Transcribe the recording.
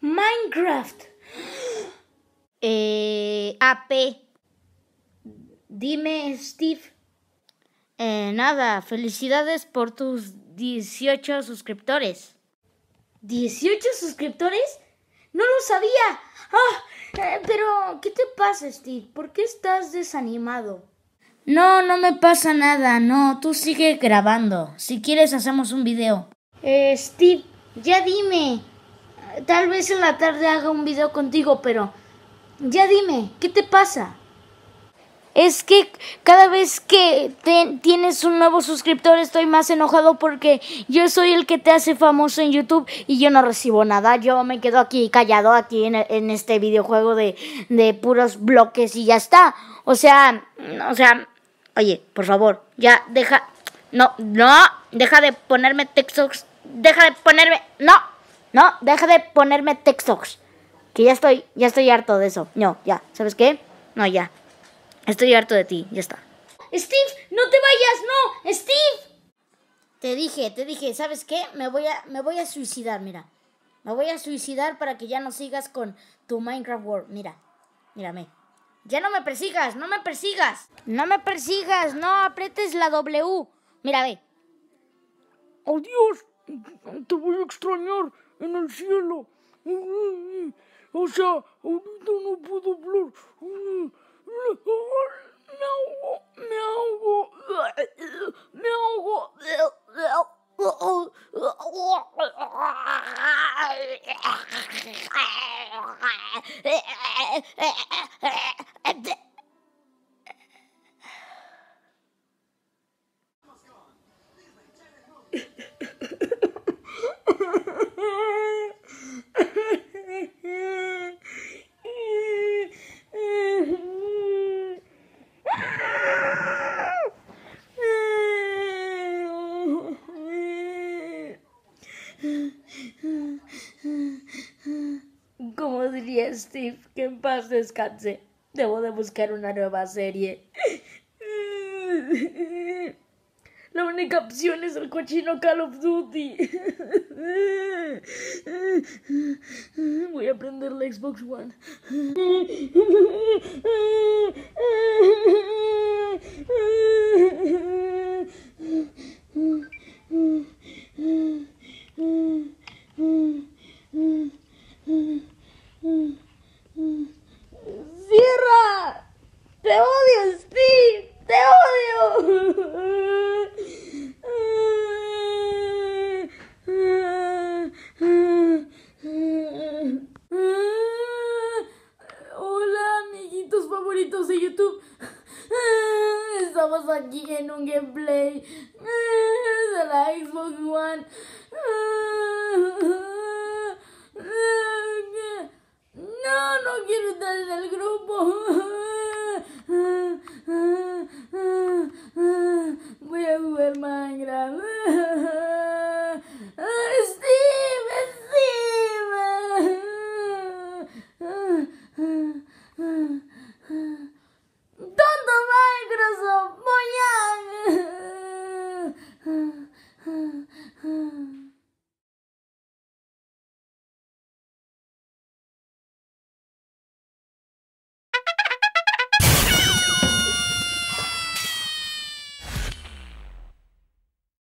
Minecraft. Eh, AP. Dime, Steve. Eh, nada, felicidades por tus 18 suscriptores. ¿18 suscriptores? No lo sabía. ¡Ah! Eh, pero, ¿qué te pasa, Steve? ¿Por qué estás desanimado? No, no me pasa nada, no, tú sigue grabando. Si quieres hacemos un video. Eh, Steve, ya dime, tal vez en la tarde haga un video contigo, pero ya dime, ¿qué te pasa? Es que cada vez que tienes un nuevo suscriptor estoy más enojado porque yo soy el que te hace famoso en YouTube y yo no recibo nada. Yo me quedo aquí callado aquí en, este videojuego de, de, puros bloques y ya está. O sea, o sea, oye, por favor, ya deja... No, no, deja de ponerme textos, deja de ponerme... No. No, deja de ponerme textos. Que ya estoy, ya estoy harto de eso. No, ya. ¿Sabes qué? No, ya. Estoy harto de ti. Ya está. Steve, no te vayas, no. Steve. Te dije, te dije, ¿sabes qué? Me voy a, me voy a suicidar, mira. Me voy a suicidar para que ya no sigas con tu Minecraft World. Mira, mírame. Ya no me persigas, no me persigas. No me persigas, no apretes la W. Mira, ve. ¡Oh, Dios! Te voy a extrañar en el cielo. O sea, ahorita no puedo hablar. Me ahogo, me ahogo, me Steve, que en paz descanse. Debo de buscar una nueva serie. La única opción es el cochino Call of Duty. Voy a prender la Xbox One. favoritos de YouTube. Estamos aquí en un gameplay de la Xbox One. No, no quiero estar en el grupo. Voy a jugar Minecraft. Steve, Steve.